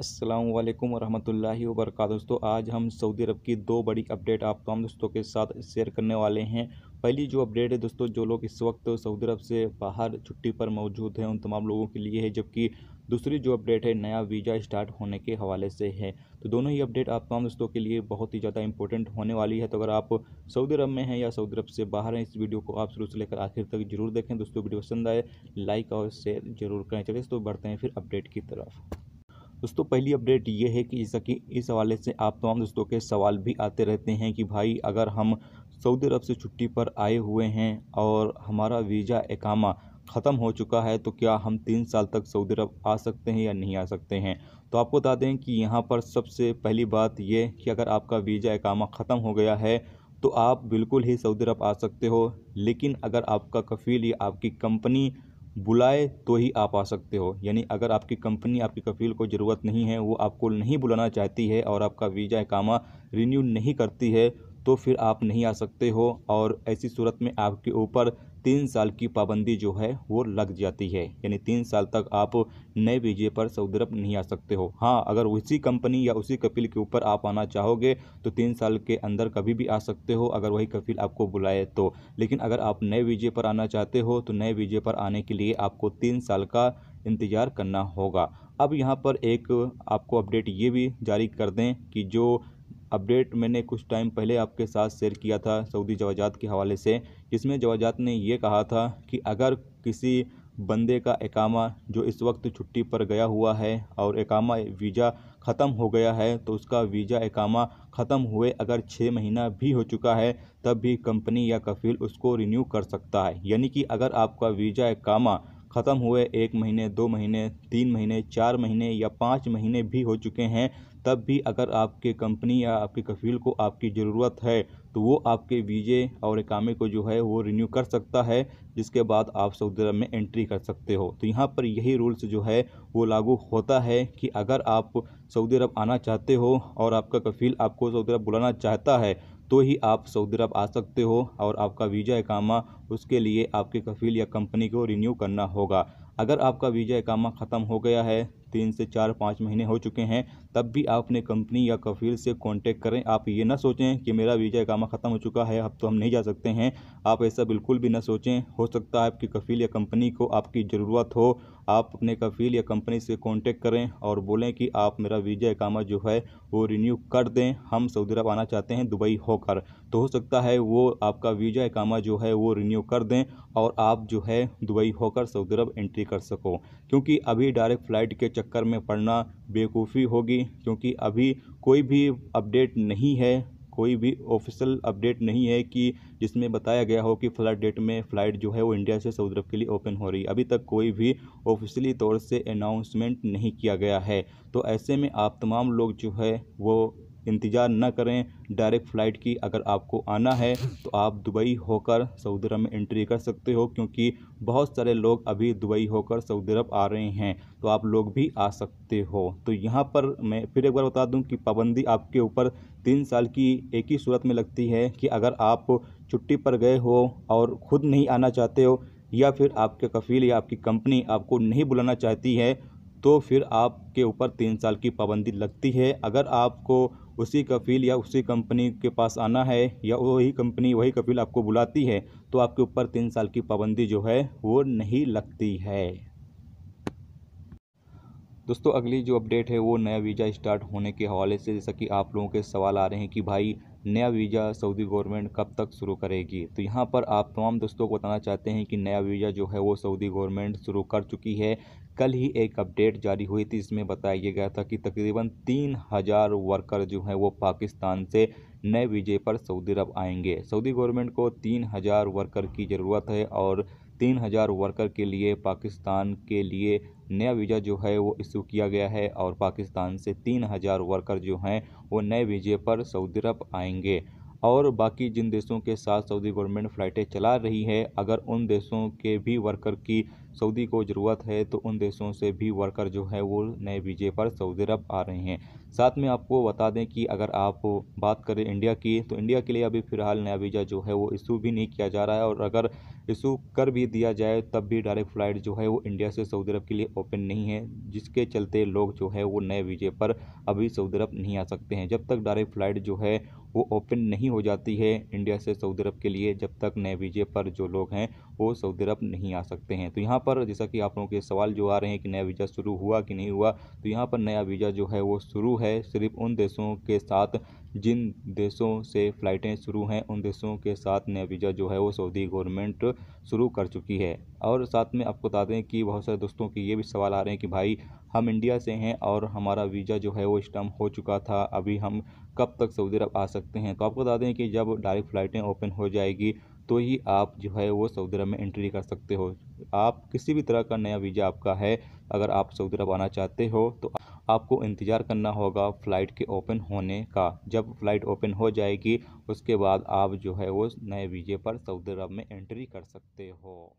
असलम वरहमतुल्लाहि वबरक दोस्तों आज हम सऊदी अरब की दो बड़ी अपडेट आप तमाम दोस्तों के साथ शेयर करने वाले हैं पहली जो अपडेट है दोस्तों जो लोग इस वक्त सऊदी अरब से बाहर छुट्टी पर मौजूद हैं उन तमाम लोगों के लिए है जबकि दूसरी जो अपडेट है नया वीज़ा स्टार्ट होने के हवाले से है तो दोनों ही अपडेट आप तमाम दोस्तों के लिए बहुत ही ज़्यादा इंपॉर्टेंट होने वाली है तो अगर आप सऊदी अरब में हैं या सऊदी अरब से बाहर हैं इस वीडियो को आप शुरू से लेकर आखिर तक जरूर देखें दोस्तों वीडियो पसंद आए लाइक और शेयर जरूर करें चलिए दोस्तों बढ़ते हैं फिर अपडेट की तरफ दोस्तों पहली अपडेट ये है कि जैसा कि इस हवाले से आप तमाम दोस्तों के सवाल भी आते रहते हैं कि भाई अगर हम सऊदी अरब से छुट्टी पर आए हुए हैं और हमारा वीज़ा एकामा ख़त्म हो चुका है तो क्या हम तीन साल तक सऊदी अरब आ सकते हैं या नहीं आ सकते हैं तो आपको बता दें कि यहाँ पर सबसे पहली बात यह कि अगर आपका वीज़ा एकामा ख़त्म हो गया है तो आप बिल्कुल ही सऊदी अरब आ सकते हो लेकिन अगर आपका कफील या आपकी कंपनी बुलाए तो ही आप आ सकते हो यानी अगर आपकी कंपनी आपकी कफील को ज़रूरत नहीं है वो आपको नहीं बुलाना चाहती है और आपका वीज़ा कामा रिन्यू नहीं करती है तो फिर आप नहीं आ सकते हो और ऐसी सूरत में आपके ऊपर तीन साल की पाबंदी जो है वो लग जाती है यानी तीन साल तक आप नए वीजे पर सऊदी अरब नहीं आ सकते हो हाँ अगर उसी कंपनी या उसी कपिल के ऊपर आप आना चाहोगे तो तीन साल के अंदर कभी भी आ सकते हो अगर वही कपिल आपको बुलाए तो लेकिन अगर आप नए वीजे पर आना चाहते हो तो नए वीजे पर आने के लिए आपको तीन साल का इंतज़ार करना होगा अब यहाँ पर एक आपको अपडेट ये भी जारी कर दें कि जो अपडेट मैंने कुछ टाइम पहले आपके साथ शेयर किया था सऊदी जवाजात के हवाले से जिसमें जवाजात ने यह कहा था कि अगर किसी बंदे का एकामा जो इस वक्त छुट्टी पर गया हुआ है और एकामा वीज़ा ख़त्म हो गया है तो उसका वीज़ा एकामा ख़त्म हुए अगर छः महीना भी हो चुका है तब भी कंपनी या कफील उसको रिन्यू कर सकता है यानी कि अगर आपका वीज़ा एकामा ख़त्म हुए एक महीने दो महीने तीन महीने चार महीने या पाँच महीने भी हो चुके हैं तब भी अगर आपके कंपनी या आपके कफील को आपकी ज़रूरत है तो वो आपके वीज़े और एकामे को जो है वो रिन्यू कर सकता है जिसके बाद आप सऊदी अरब में एंट्री कर सकते हो तो यहाँ पर यही रूल्स जो है वो लागू होता है कि अगर आप सऊदी अरब आना चाहते हो और आपका कफील आपको सऊदी अरब बुलाना चाहता है तो ही आप सऊदी अरब आ सकते हो और आपका वीज़ा एकामा उसके लिए आपके कफील या कंपनी को रिन्यू करना होगा अगर आपका वीज़ा इकामा ख़त्म हो गया है तीन से चार पाँच महीने हो चुके हैं तब भी आप अपने कंपनी या कफील से कांटेक्ट करें आप ये ना सोचें कि मेरा वीज़ा इकामा ख़त्म हो चुका है अब तो हम नहीं जा सकते हैं आप ऐसा बिल्कुल भी ना सोचें हो सकता है आपकी कफील या कंपनी को आपकी ज़रूरत हो आप अपने कफील या कंपनी से कॉन्टेक्ट करें और बोलें कि आप मेरा वीज़ा इकामा जो है वो रिन्यू कर दें हम सऊदी अरब आना चाहते हैं दुबई होकर तो हो सकता है वो आपका वीज़ा इकामा जो है वो रिन्यू रिन्यू कर दें और आप जो है दुबई होकर सऊदी अरब एंट्री कर सको क्योंकि अभी डायरेक्ट फ़्लाइट के चक्कर में पड़ना बेवकूफ़ी होगी क्योंकि अभी कोई भी अपडेट नहीं है कोई भी ऑफिशियल अपडेट नहीं है कि जिसमें बताया गया हो कि फ्लाइट डेट में फ़्लाइट जो है वो इंडिया से सऊदी अरब के लिए ओपन हो रही है अभी तक कोई भी ऑफिशियली तौर से अनाउंसमेंट नहीं किया गया है तो ऐसे में आप तमाम लोग जो है वो इंतज़ार न करें डायरेक्ट फ़्लाइट की अगर आपको आना है तो आप दुबई होकर सऊदी अरब में एंट्री कर सकते हो क्योंकि बहुत सारे लोग अभी दुबई होकर सऊदी अरब आ रहे हैं तो आप लोग भी आ सकते हो तो यहाँ पर मैं फिर एक बार बता दूँ कि पाबंदी आपके ऊपर तीन साल की एक ही सूरत में लगती है कि अगर आप छुट्टी पर गए हो और ख़ुद नहीं आना चाहते हो या फिर आपके कफ़ील या आपकी कंपनी आपको नहीं बुलाना चाहती है तो फिर आपके ऊपर तीन साल की पाबंदी लगती है अगर आपको उसी कफील या उसी कंपनी के पास आना है या वही कंपनी वही कफील आपको बुलाती है तो आपके ऊपर तीन साल की पाबंदी जो है वो नहीं लगती है दोस्तों अगली जो अपडेट है वो नया वीज़ा स्टार्ट होने के हवाले से जैसा कि आप लोगों के सवाल आ रहे हैं कि भाई नया वीज़ा सऊदी गवर्नमेंट कब तक शुरू करेगी तो यहाँ पर आप तमाम दोस्तों को बताना चाहते हैं कि नया वीज़ा जो है वो सऊदी गवर्नमेंट शुरू कर चुकी है कल ही एक अपडेट जारी हुई थी इसमें बताया गया था कि तकरीबन तीन हज़ार वर्कर जो हैं वो पाकिस्तान से नए वीज़े पर सऊदी अरब आएंगे सऊदी गवर्नमेंट को तीन हज़ार वर्कर की ज़रूरत है और तीन हज़ार वर्कर के लिए पाकिस्तान के लिए नया वीज़ा जो है वो इशू किया गया है और पाकिस्तान से तीन हज़ार वर्कर जो हैं वो नए वीज़े पर सऊदी अरब आएंगे और बाकी जिन देशों के साथ सऊदी गवर्नमेंट फ़्लाइटें चला रही है अगर उन देशों के भी वर्कर की सऊदी को ज़रूरत है तो उन देशों से भी वर्कर जो है वो नए वीज़े पर सऊदी अरब आ रहे हैं साथ में आपको बता दें कि अगर आप बात करें इंडिया की तो इंडिया के लिए अभी फ़िलहाल नया वीज़ा जो है वो इशू भी नहीं किया जा रहा है और अगर इशू कर भी दिया जाए तब भी डायरेक्ट फ़्लाइट जो है वो इंडिया से सऊदी अरब के लिए ओपन नहीं है जिसके चलते लोग जो है वो नए वीज़े पर अभी सऊदी अरब नहीं आ सकते हैं जब तक डायरेक्ट फ़्लाइट जो है वो ओपन नहीं हो जाती है इंडिया से सऊदी अरब के लिए जब तक नए वीज़े पर जो लोग हैं वो सऊदी अरब नहीं आ सकते हैं तो यहाँ पर जैसा कि आप लोगों के सवाल जो आ रहे हैं कि नया वीज़ा शुरू हुआ कि नहीं हुआ तो यहाँ पर नया वीज़ा जो है वो शुरू है सिर्फ उन देशों के साथ जिन देशों से फ़्लाइटें शुरू हैं उन देशों के साथ नया वीज़ा जो है वो सऊदी गवर्नमेंट शुरू कर चुकी है और साथ में आपको बता दें कि बहुत सारे दोस्तों के ये भी सवाल आ रहे हैं कि भाई हम इंडिया से हैं और हमारा वीज़ा जो है वो स्टम्प हो चुका था अभी हम कब तक सऊदी अरब आ सकते हैं तो आपको बता दें कि जब डायरेक्ट फ़्लाइटें ओपन हो जाएगी तो ही आप जो है वो सऊदी अरब में एंट्री कर सकते हो आप किसी भी तरह का नया वीज़ा आपका है अगर आप सऊदी अरब आना चाहते हो तो आपको इंतज़ार करना होगा फ़्लाइट के ओपन होने का जब फ़्लाइट ओपन हो जाएगी उसके बाद आप जो है वो नए वीज़े पर सऊदी अरब में एंट्री कर सकते हो